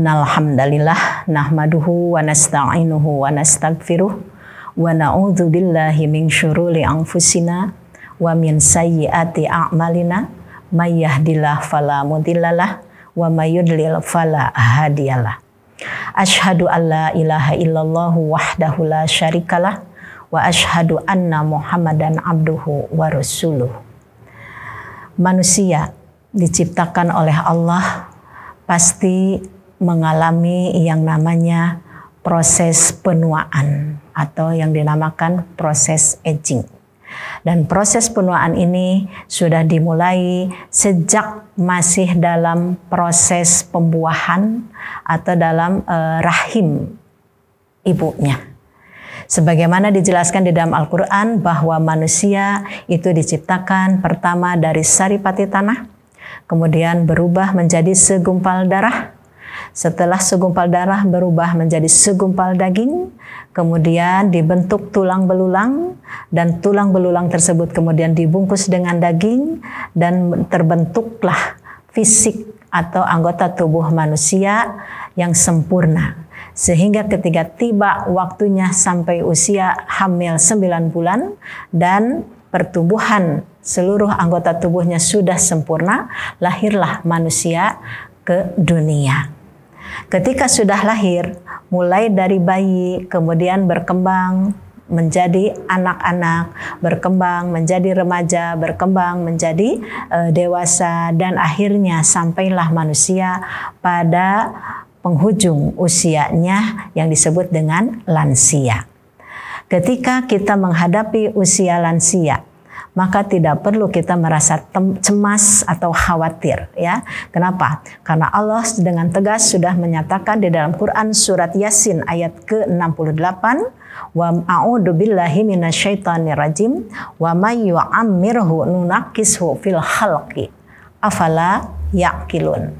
Innal hamdalillah nahmaduhu wa nasta'inuhu wa nastaghfiruh wa na'udzu billahi min syururi anfusina wa min sayyiati a'malina may yahdihillahu fala mudhillalah wa may yudlil fala hadiyalah. Ashhadu an la ilaha illallah wahdahu la syarikalah wa ashhadu anna Muhammadan abduhu wa rasuluh. Manusia diciptakan oleh Allah pasti mengalami yang namanya proses penuaan atau yang dinamakan proses aging. Dan proses penuaan ini sudah dimulai sejak masih dalam proses pembuahan atau dalam eh, rahim ibunya. Sebagaimana dijelaskan di dalam Al-Quran bahwa manusia itu diciptakan pertama dari saripati tanah, kemudian berubah menjadi segumpal darah, setelah segumpal darah berubah menjadi segumpal daging, kemudian dibentuk tulang belulang dan tulang belulang tersebut kemudian dibungkus dengan daging dan terbentuklah fisik atau anggota tubuh manusia yang sempurna. Sehingga ketika tiba waktunya sampai usia hamil 9 bulan dan pertumbuhan seluruh anggota tubuhnya sudah sempurna, lahirlah manusia ke dunia. Ketika sudah lahir, mulai dari bayi, kemudian berkembang menjadi anak-anak, berkembang menjadi remaja, berkembang menjadi e, dewasa, dan akhirnya sampailah manusia pada penghujung usianya yang disebut dengan lansia. Ketika kita menghadapi usia lansia, maka tidak perlu kita merasa cemas atau khawatir ya. Kenapa? Karena Allah dengan tegas sudah menyatakan di dalam Quran surat Yasin ayat ke-68 wa a'udzu billahi minasyaitonir rajim wa may yu'ammirhu nunakishu fil khalqi afala yaqilun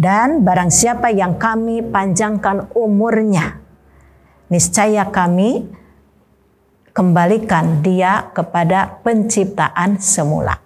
dan barang siapa yang kami panjangkan umurnya niscaya kami kembalikan dia kepada penciptaan semula.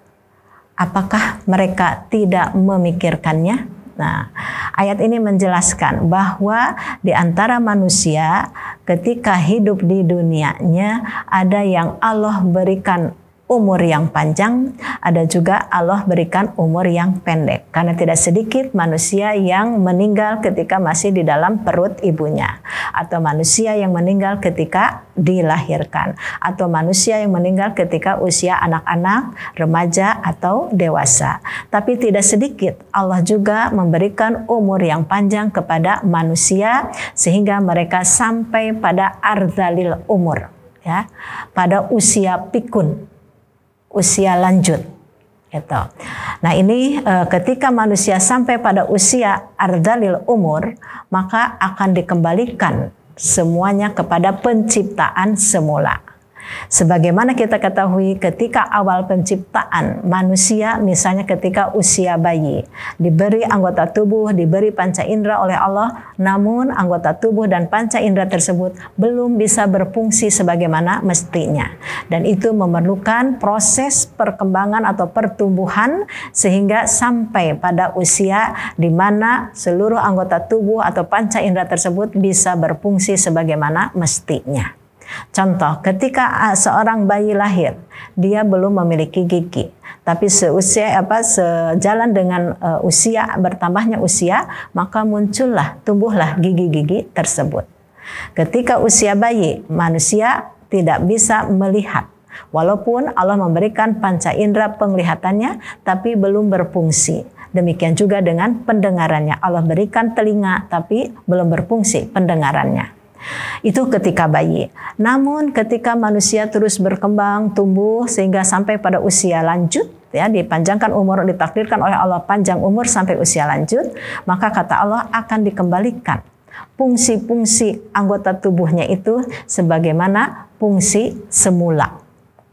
Apakah mereka tidak memikirkannya? Nah, ayat ini menjelaskan bahwa di antara manusia ketika hidup di dunianya ada yang Allah berikan umur yang panjang, ada juga Allah berikan umur yang pendek. Karena tidak sedikit manusia yang meninggal ketika masih di dalam perut ibunya. Atau manusia yang meninggal ketika dilahirkan. Atau manusia yang meninggal ketika usia anak-anak, remaja, atau dewasa. Tapi tidak sedikit Allah juga memberikan umur yang panjang kepada manusia sehingga mereka sampai pada ardalil umur ya pada usia pikun usia lanjut. Gitu. Nah ini e, ketika manusia sampai pada usia ardalil umur, maka akan dikembalikan semuanya kepada penciptaan semula. Sebagaimana kita ketahui ketika awal penciptaan ya. manusia misalnya ketika usia bayi diberi anggota tubuh, diberi panca indera oleh Allah, namun anggota tubuh dan panca indera tersebut belum bisa berfungsi sebagaimana mestinya. Dan itu memerlukan proses perkembangan atau pertumbuhan sehingga sampai pada usia di mana seluruh anggota tubuh atau panca indera tersebut bisa berfungsi sebagaimana mestinya. Contoh, ketika ah, seorang bayi lahir, dia belum memiliki gigi, tapi seusia apa sejalan dengan uh, usia bertambahnya usia, maka muncullah tumbuhlah gigi-gigi tersebut. Ketika usia bayi, manusia tidak bisa melihat Walaupun Allah memberikan panca indera penglihatannya, tapi belum berfungsi. Demikian juga dengan pendengarannya. Allah berikan telinga, tapi belum berfungsi pendengarannya. Itu ketika bayi. Namun ketika manusia terus berkembang, tumbuh sehingga sampai pada usia lanjut, ya dipanjangkan umur ditakdirkan oleh Allah panjang umur sampai usia lanjut, maka kata Allah akan dikembalikan fungsi-fungsi anggota tubuhnya itu sebagaimana fungsi semula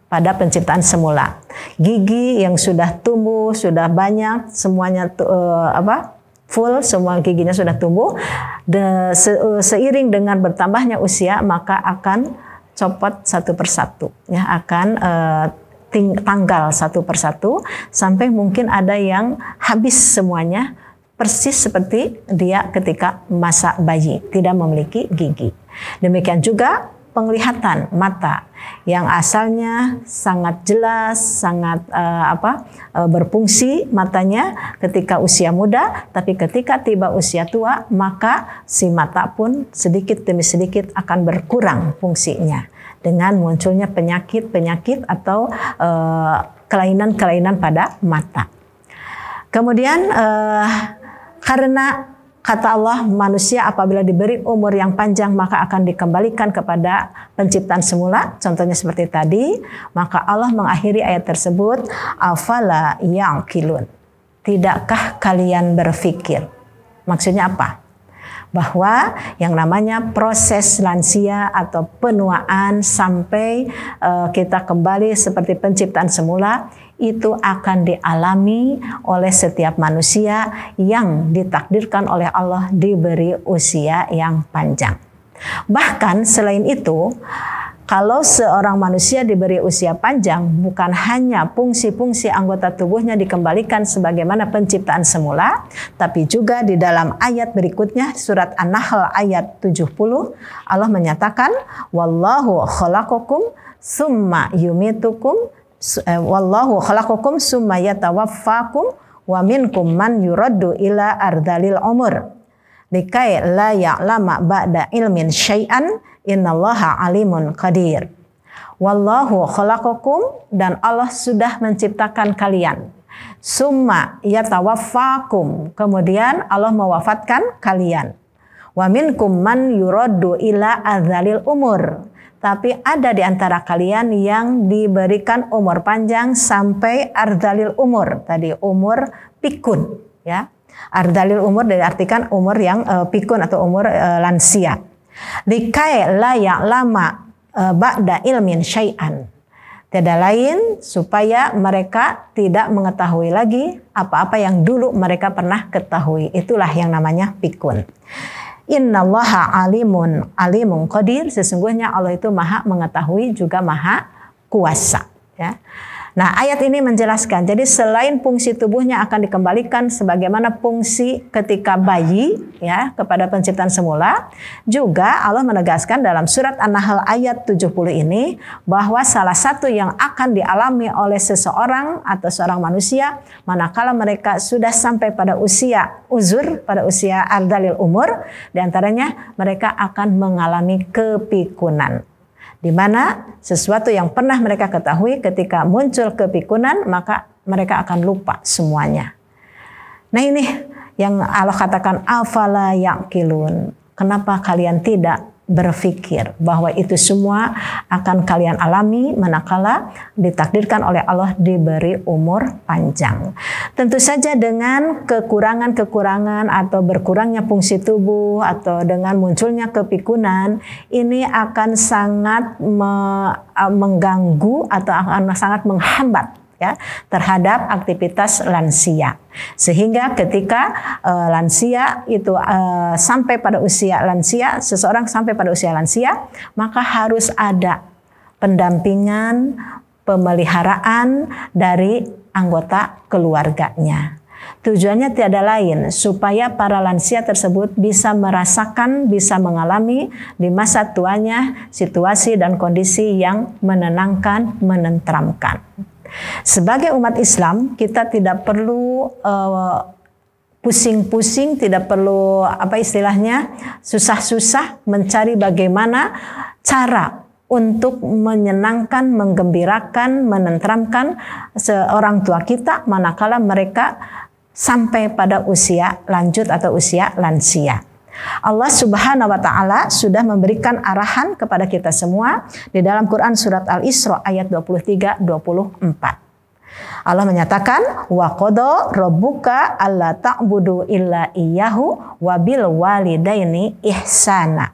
pada penciptaan semula. Gigi yang sudah tumbuh, sudah banyak, semuanya uh, apa? full, semua giginya sudah tumbuh. De, se, e, seiring dengan bertambahnya usia, maka akan copot satu persatu, ya akan uh, ting, tanggal satu persatu, sampai mungkin ada yang habis semuanya, persis seperti dia ketika masa bayi, tidak memiliki gigi. Demikian juga penglihatan mata yang asalnya sangat jelas, sangat uh, apa uh, berfungsi matanya ketika usia muda, tapi ketika tiba usia tua maka si mata pun sedikit demi sedikit akan berkurang fungsinya dengan munculnya penyakit-penyakit atau eh, kelainan-kelainan uh, pada mata. Kemudian uh, karena Kata Allah, manusia apabila diberi umur yang panjang maka akan dikembalikan kepada penciptaan semula. Contohnya seperti tadi, maka Allah mengakhiri ayat tersebut, afala yang kilun. Tidakkah kalian berpikir? Maksudnya apa? Bahwa yang namanya proses lansia atau penuaan sampai eh, kita kembali seperti penciptaan semula itu akan dialami oleh setiap manusia yang ditakdirkan oleh Allah diberi usia yang panjang. Bahkan selain itu, kalau seorang manusia diberi usia panjang, bukan hanya fungsi-fungsi anggota tubuhnya dikembalikan sebagaimana penciptaan semula, tapi juga di dalam ayat berikutnya surat An-Nahl ayat 70 Allah menyatakan wallahu khalaqakum summa yumitukum Eh, wallahu khalaqakum summa yatawaffakum wa minkum man yuraddu ila ardalil umur likai la ya'lama ba'da ilmin syai'an innallaha alimun qadir wallahu khalaqakum dan Allah sudah menciptakan kalian summa yatawaffakum kemudian Allah mewafatkan kalian wa minkum man yuraddu ila ardhalil umur tapi ada di antara kalian yang diberikan umur panjang sampai ardalil umur tadi umur pikun ya ardalil umur diartikan umur yang uh, pikun atau umur uh, lansia likai layak lama uh, e, ba'da ilmin syai'an tidak lain supaya mereka tidak mengetahui lagi apa-apa yang dulu mereka pernah ketahui itulah yang namanya pikun. Innallaha alimun alimun qadir sesungguhnya Allah itu maha mengetahui juga maha kuasa ya. Nah, ayat ini menjelaskan. Jadi selain fungsi tubuhnya akan dikembalikan sebagaimana fungsi ketika bayi ya kepada penciptaan semula, juga Allah menegaskan dalam surat An-Nahl ayat 70 ini bahwa salah satu yang akan dialami oleh seseorang atau seorang manusia manakala mereka sudah sampai pada usia uzur, pada usia ardalil umur, diantaranya mereka akan mengalami kepikunan di mana sesuatu yang pernah mereka ketahui ketika muncul kepikunan maka mereka akan lupa semuanya. Nah ini yang Allah katakan afala yakilun. Kenapa kalian tidak berpikir bahwa itu semua akan kalian alami manakala ditakdirkan oleh Allah diberi umur panjang. Tentu saja dengan kekurangan-kekurangan atau berkurangnya fungsi tubuh atau dengan munculnya kepikunan ini akan sangat me uh, mengganggu atau akan sangat menghambat ya terhadap aktivitas lansia. Sehingga ketika uh, lansia itu uh, sampai pada usia lansia, seseorang sampai pada usia lansia, maka harus ada pendampingan, pemeliharaan dari anggota keluarganya. Tujuannya tiada lain supaya para lansia tersebut bisa merasakan, bisa mengalami di masa tuanya situasi dan kondisi yang menenangkan, menentramkan. Sebagai umat Islam, kita tidak perlu pusing eh, pusing-pusing, tidak perlu apa istilahnya, susah-susah mencari bagaimana cara untuk menyenangkan, menggembirakan, menentramkan seorang tua kita manakala mereka sampai pada usia lanjut atau usia lansia. Allah Subhanahu wa taala sudah memberikan arahan kepada kita semua di dalam Quran surat Al-Isra ayat 23 24. Allah menyatakan wa qada rabbuka alla ta'budu illa iyyahu wa bil walidaini ihsana.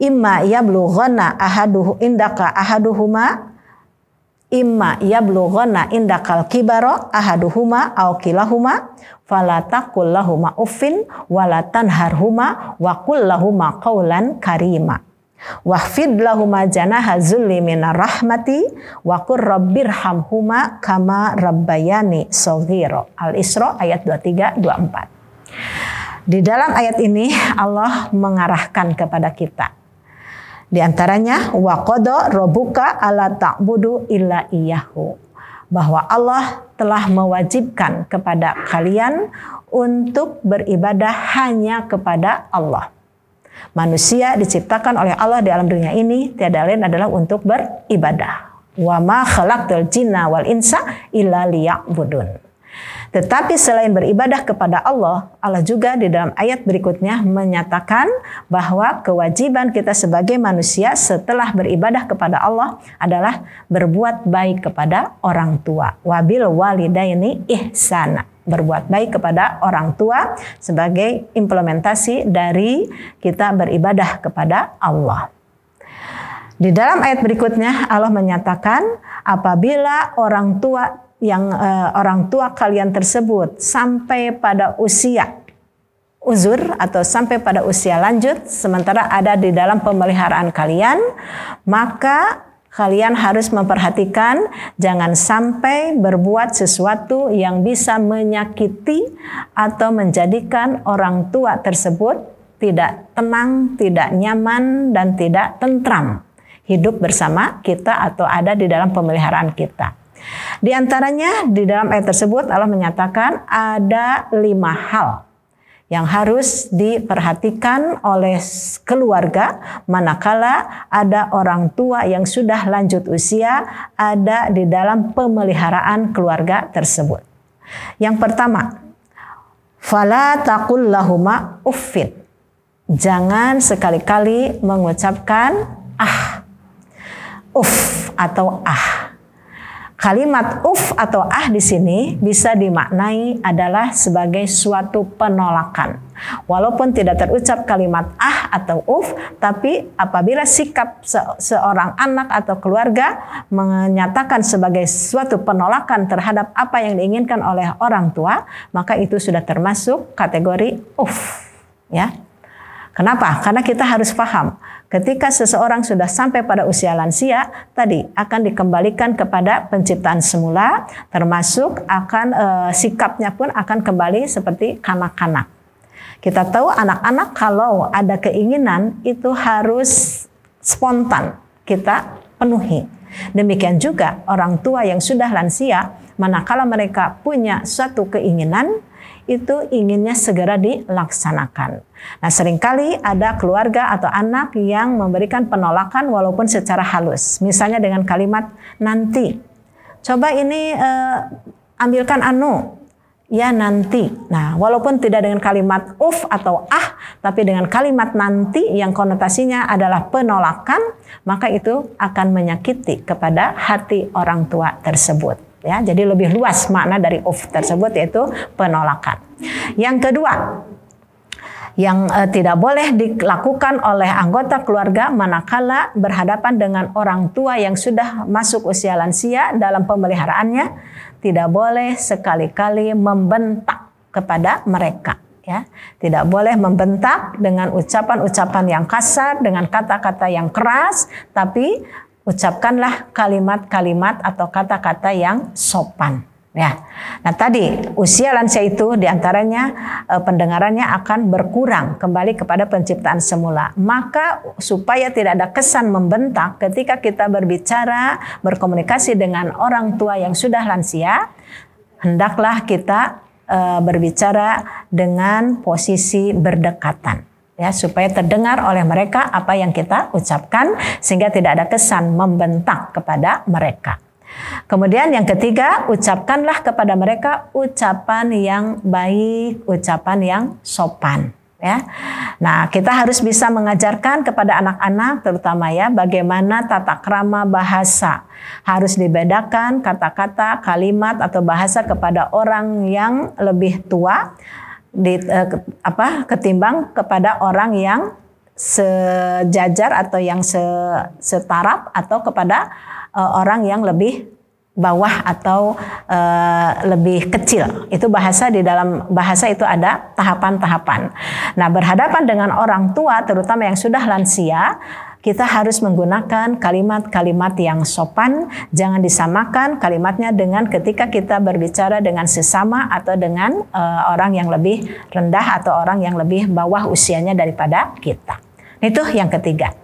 Imma yablughanna ahaduhu indaka ahaduhuma imma yablughanna indakal kibara ahaduhuma aw kilahuma fala taqul lahuma uffin wala tanharhuma wa qul lahuma qawlan karima wahfid lahuma janaha zulli minar rahmati wa qur rabbirhamhuma kama rabbayani saghira Al-Isra ayat 23 24 Di dalam ayat ini Allah mengarahkan kepada kita di antaranya wa qada rabbuka ala ta'budu illa iyyahu bahwa Allah telah mewajibkan kepada kalian untuk beribadah hanya kepada Allah. Manusia diciptakan oleh Allah di alam dunia ini tiada lain adalah untuk beribadah. Wa ma khalaqtul jinna wal insa illa liya'budun. Tetapi selain beribadah kepada Allah, Allah juga di dalam ayat berikutnya menyatakan bahwa kewajiban kita sebagai manusia setelah beribadah kepada Allah adalah berbuat baik kepada orang tua. Wabil walidaini ihsana. Berbuat baik kepada orang tua sebagai implementasi dari kita beribadah kepada Allah. Di dalam ayat berikutnya Allah menyatakan apabila orang tua yang uh, orang tua kalian tersebut sampai pada usia uzur atau sampai pada usia lanjut sementara ada di dalam pemeliharaan kalian maka kalian harus memperhatikan jangan sampai berbuat sesuatu yang bisa menyakiti atau menjadikan orang tua tersebut tidak tenang, tidak nyaman dan tidak tentram hidup bersama kita atau ada di dalam pemeliharaan kita. Di antaranya di dalam ayat tersebut Allah menyatakan ada lima hal yang harus diperhatikan oleh keluarga manakala ada orang tua yang sudah lanjut usia ada di dalam pemeliharaan keluarga tersebut. Yang pertama, fala takul lahuma uffin. Jangan sekali-kali mengucapkan ah, uff atau ah Kalimat uf atau ah di sini bisa dimaknai adalah sebagai suatu penolakan. Walaupun tidak terucap kalimat ah atau uf, tapi apabila sikap se seorang anak atau keluarga menyatakan sebagai suatu penolakan terhadap apa yang diinginkan oleh orang tua, maka itu sudah termasuk kategori uf, ya. Kenapa? Karena kita harus paham Ketika seseorang sudah sampai pada usia lansia, tadi akan dikembalikan kepada penciptaan semula, termasuk akan e, sikapnya pun akan kembali seperti kanak-kanak. Kita tahu anak-anak kalau ada keinginan itu harus spontan kita penuhi. Demikian juga orang tua yang sudah lansia, manakala mereka punya suatu keinginan, itu inginnya segera dilaksanakan. Nah, seringkali ada keluarga atau anak yang memberikan penolakan walaupun secara halus. Misalnya dengan kalimat nanti. Coba ini eh, ambilkan anu, ya nanti. Nah, walaupun tidak dengan kalimat uf atau ah, tapi dengan kalimat nanti yang konotasinya adalah penolakan, maka itu akan menyakiti kepada hati orang tua tersebut. Ya, jadi lebih luas makna dari of tersebut yaitu penolakan. Yang kedua, yang e, tidak boleh dilakukan oleh anggota keluarga manakala berhadapan dengan orang tua yang sudah masuk usia lansia dalam pemeliharaannya, tidak boleh sekali-kali membentak kepada mereka ya tidak boleh membentak dengan ucapan-ucapan yang kasar dengan kata-kata yang keras tapi ucapkanlah kalimat-kalimat atau kata-kata yang sopan. Ya, nah tadi usia lansia itu diantaranya e, pendengarannya akan berkurang kembali kepada penciptaan semula. Maka supaya tidak ada kesan membentak ketika kita berbicara berkomunikasi dengan orang tua yang sudah lansia, hendaklah kita e, berbicara dengan posisi berdekatan ya supaya terdengar oleh mereka apa yang kita ucapkan sehingga tidak ada kesan membentak kepada mereka. Kemudian yang ketiga, ucapkanlah kepada mereka ucapan yang baik, ucapan yang sopan ya. Nah, kita harus bisa mengajarkan kepada anak-anak terutama ya bagaimana tata krama bahasa. Harus dibedakan kata-kata, kalimat atau bahasa kepada orang yang lebih tua di, uh, ke, apa ketimbang kepada orang yang sejajar atau yang se, setaraf atau kepada uh, orang yang lebih bawah atau uh, lebih kecil. Itu bahasa di dalam bahasa itu ada tahapan-tahapan. Nah, berhadapan dengan orang tua terutama yang sudah lansia kita harus menggunakan kalimat-kalimat yang sopan, jangan disamakan kalimatnya dengan ketika kita berbicara dengan sesama atau dengan uh, orang yang lebih rendah atau orang yang lebih bawah usianya daripada kita. Itu yang ketiga.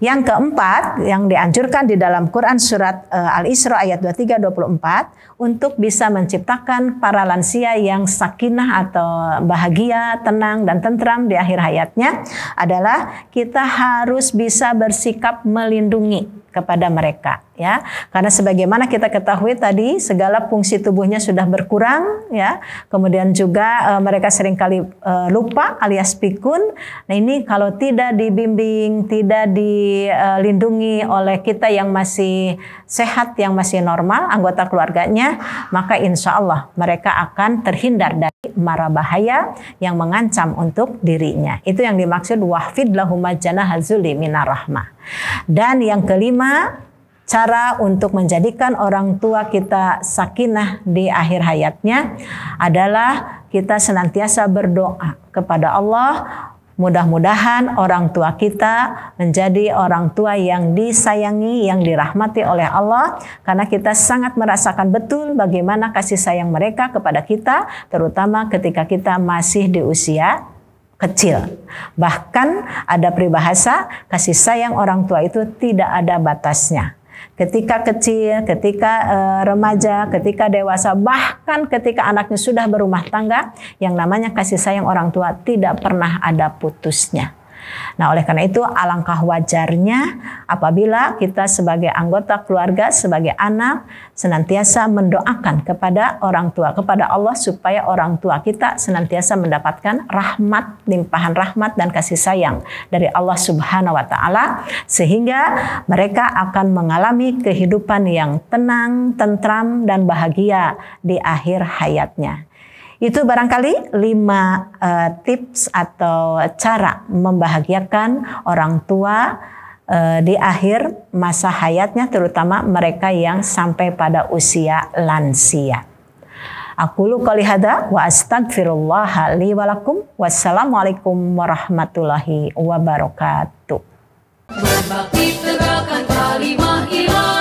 Yang keempat, yang dianjurkan di dalam Quran surat eh, Al-Isra ayat 23-24 untuk bisa menciptakan para lansia yang sakinah atau bahagia, tenang dan tentram di akhir hayatnya adalah kita harus bisa bersikap melindungi kepada mereka ya karena sebagaimana kita ketahui tadi segala fungsi tubuhnya sudah berkurang ya kemudian juga e, mereka seringkali e, lupa alias pikun nah ini kalau tidak dibimbing tidak dilindungi oleh kita yang masih sehat, yang masih normal, anggota keluarganya, maka insya Allah mereka akan terhindar dari mara bahaya yang mengancam untuk dirinya. Itu yang dimaksud wahfid lahumajana hazuli minarahmah. Dan yang kelima, cara untuk menjadikan orang tua kita sakinah di akhir hayatnya adalah kita senantiasa berdoa kepada Allah Mudah-mudahan orang tua kita menjadi orang tua yang disayangi, yang dirahmati oleh Allah, karena kita sangat merasakan betul bagaimana kasih sayang mereka kepada kita, terutama ketika kita masih di usia kecil. Bahkan ada peribahasa, kasih sayang orang tua itu tidak ada batasnya ketika kecil, ketika uh, remaja, ketika dewasa, bahkan ketika anaknya sudah berumah tangga, yang namanya kasih sayang orang tua tidak pernah ada putusnya. Nah, oleh karena itu alangkah wajarnya apabila kita sebagai anggota keluarga, sebagai anak senantiasa mendoakan kepada orang tua, kepada Allah supaya orang tua kita senantiasa mendapatkan rahmat, limpahan rahmat dan kasih sayang dari Allah Subhanahu wa taala sehingga mereka akan mengalami kehidupan yang tenang, tentram dan bahagia di akhir hayatnya. Itu barangkali lima uh, tips atau cara membahagiakan orang tua uh, di akhir masa hayatnya terutama mereka yang sampai pada usia lansia. Aku luka lihada wa astagfirullah li walakum. Wassalamualaikum warahmatullahi wabarakatuh. Berbakti tegakkan kalimah ilah.